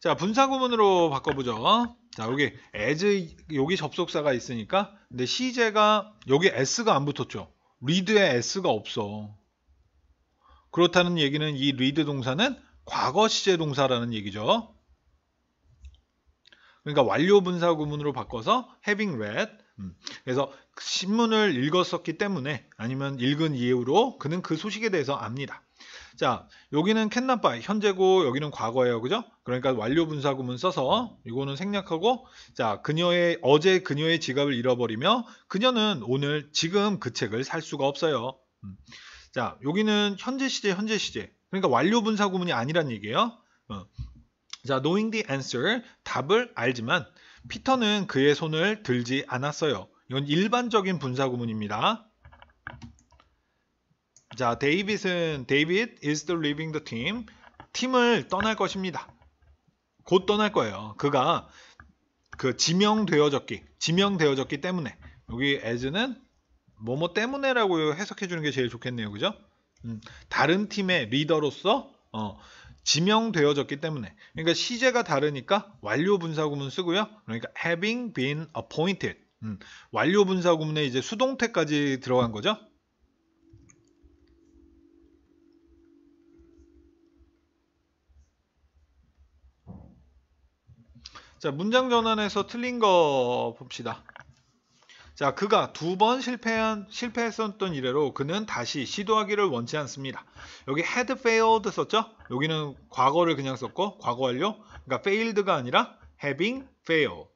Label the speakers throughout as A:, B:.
A: 자, 분사구문으로 바꿔보죠. 자, 여기 as 여기 접속사가 있으니까 근데 시제가 여기 s가 안 붙었죠. read에 s가 없어. 그렇다는 얘기는 이 read 동사는 과거 시제 동사라는 얘기죠. 그러니까 완료 분사 구문으로 바꿔서 having read 음. 그래서 신문을 읽었었기 때문에 아니면 읽은 이후로 그는 그 소식에 대해서 압니다. 자, 여기는 캔나빠 현재고 여기는 과거예요. 그죠? 그러니까 완료 분사구문 써서 이거는 생략하고 자, 그녀의 어제 그녀의 지갑을 잃어버리며 그녀는 오늘 지금 그 책을 살 수가 없어요. 음. 자, 여기는 현재 시제 현재 시제. 그러니까 완료 분사구문이 아니란 얘기예요. 어. 자, knowing the answer 답을 알지만 피터는 그의 손을 들지 않았어요. 이건 일반적인 분사구문입니다. 자, 데이빗은 데이빗 is the leaving the team. 팀을 떠날 것입니다. 곧 떠날 거예요. 그가 그 지명되어졌기, 지명되어졌기 때문에 여기 as는 뭐뭐 때문에라고 해석해 주는 게 제일 좋겠네요. 그죠? 음, 다른 팀의 리더로서 어, 지명되어졌기 때문에 그러니까 시제가 다르니까 완료 분사구문 쓰고요. 그러니까 having been appointed 음, 완료 분사구문에 이제 수동태까지 들어간 거죠. 자, 문장 전환에서 틀린 거 봅시다. 자, 그가 두 번 실패한, 실패했었던 이래로 그는 다시 시도하기를 원치 않습니다. 여기 had failed 썼죠? 여기는 과거를 그냥 썼고, 과거 완료. 그러니까 failed가 아니라 having failed.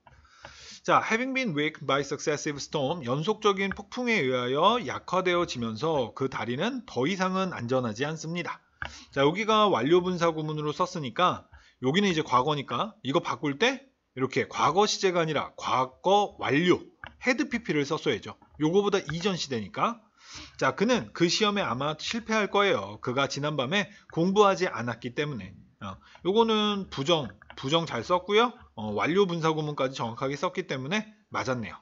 A: 자, having been weak by successive storm, 연속적인 폭풍에 의하여 약화되어지면서 그 다리는 더 이상은 안전하지 않습니다. 자, 여기가 완료 분사 구문으로 썼으니까, 여기는 이제 과거니까, 이거 바꿀 때 이렇게 과거 시제가 아니라 과거 완료 헤드 PP를 썼어야죠. 요거보다 이전 시대니까. 자, 그는 그 시험에 아마 실패할 거예요. 그가 지난밤에 공부하지 않았기 때문에. 어, 요거는 부정, 부정 잘 썼고요. 어, 완료 분사 구문까지 정확하게 썼기 때문에 맞았네요.